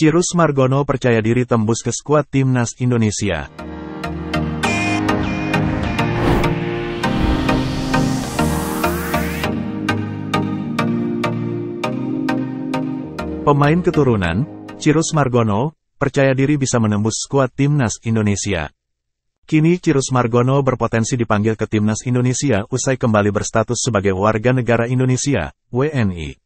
Cirus Margono percaya diri tembus ke skuad timnas Indonesia. Pemain keturunan, Cirus Margono, percaya diri bisa menembus skuad timnas Indonesia. Kini Cirus Margono berpotensi dipanggil ke timnas Indonesia usai kembali berstatus sebagai warga negara Indonesia, WNI.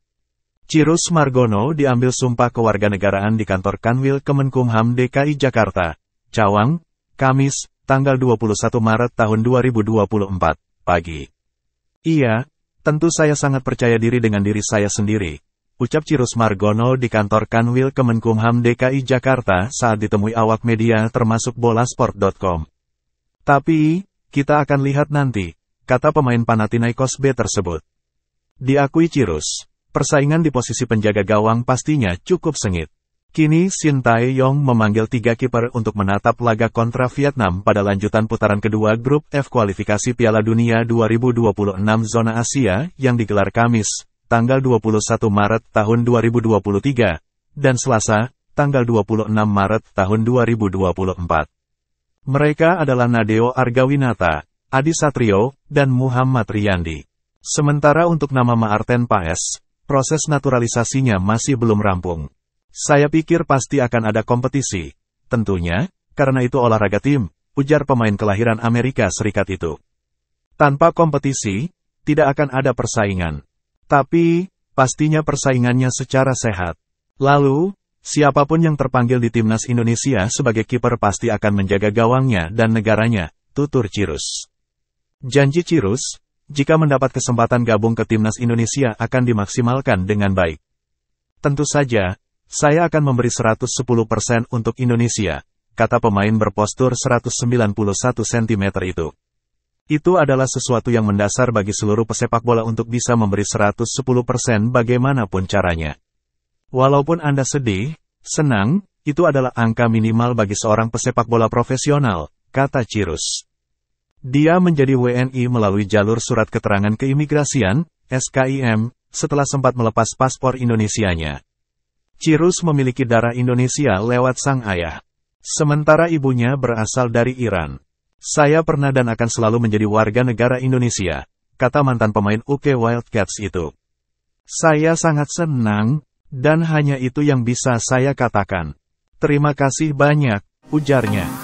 Cirus Margono diambil sumpah kewarganegaraan di kantor Kanwil Kemenkumham DKI Jakarta, Cawang, Kamis, tanggal 21 Maret tahun 2024, pagi. Iya, tentu saya sangat percaya diri dengan diri saya sendiri, ucap Cirus Margono di kantor Kanwil Kemenkumham DKI Jakarta saat ditemui awak media termasuk bolasport.com. Tapi, kita akan lihat nanti, kata pemain Panathinaikos B tersebut. Diakui Cirus persaingan di posisi penjaga gawang pastinya cukup sengit. Kini Shin Tae-yong memanggil tiga kiper untuk menatap laga kontra Vietnam pada lanjutan putaran kedua grup F kualifikasi Piala Dunia 2026 zona Asia yang digelar Kamis, tanggal 21 Maret tahun 2023 dan Selasa, tanggal 26 Maret tahun 2024. Mereka adalah Nadeo Argawinata, Adi Satrio, dan Muhammad Riyandi. Sementara untuk nama Maarten Paes, proses naturalisasinya masih belum rampung. Saya pikir pasti akan ada kompetisi. Tentunya, karena itu olahraga tim, ujar pemain kelahiran Amerika Serikat itu. Tanpa kompetisi, tidak akan ada persaingan. Tapi, pastinya persaingannya secara sehat. Lalu, siapapun yang terpanggil di timnas Indonesia sebagai kiper pasti akan menjaga gawangnya dan negaranya, tutur Cirus. Janji Cirus, jika mendapat kesempatan gabung ke timnas Indonesia akan dimaksimalkan dengan baik. Tentu saja, saya akan memberi 110% untuk Indonesia, kata pemain berpostur 191 cm itu. Itu adalah sesuatu yang mendasar bagi seluruh pesepak bola untuk bisa memberi 110% bagaimanapun caranya. Walaupun Anda sedih, senang, itu adalah angka minimal bagi seorang pesepak bola profesional, kata Cirus. Dia menjadi WNI melalui jalur surat keterangan keimigrasian, SKIM, setelah sempat melepas paspor Indonesianya. Cirus memiliki darah Indonesia lewat sang ayah. Sementara ibunya berasal dari Iran. Saya pernah dan akan selalu menjadi warga negara Indonesia, kata mantan pemain UK Wildcats itu. Saya sangat senang, dan hanya itu yang bisa saya katakan. Terima kasih banyak, ujarnya.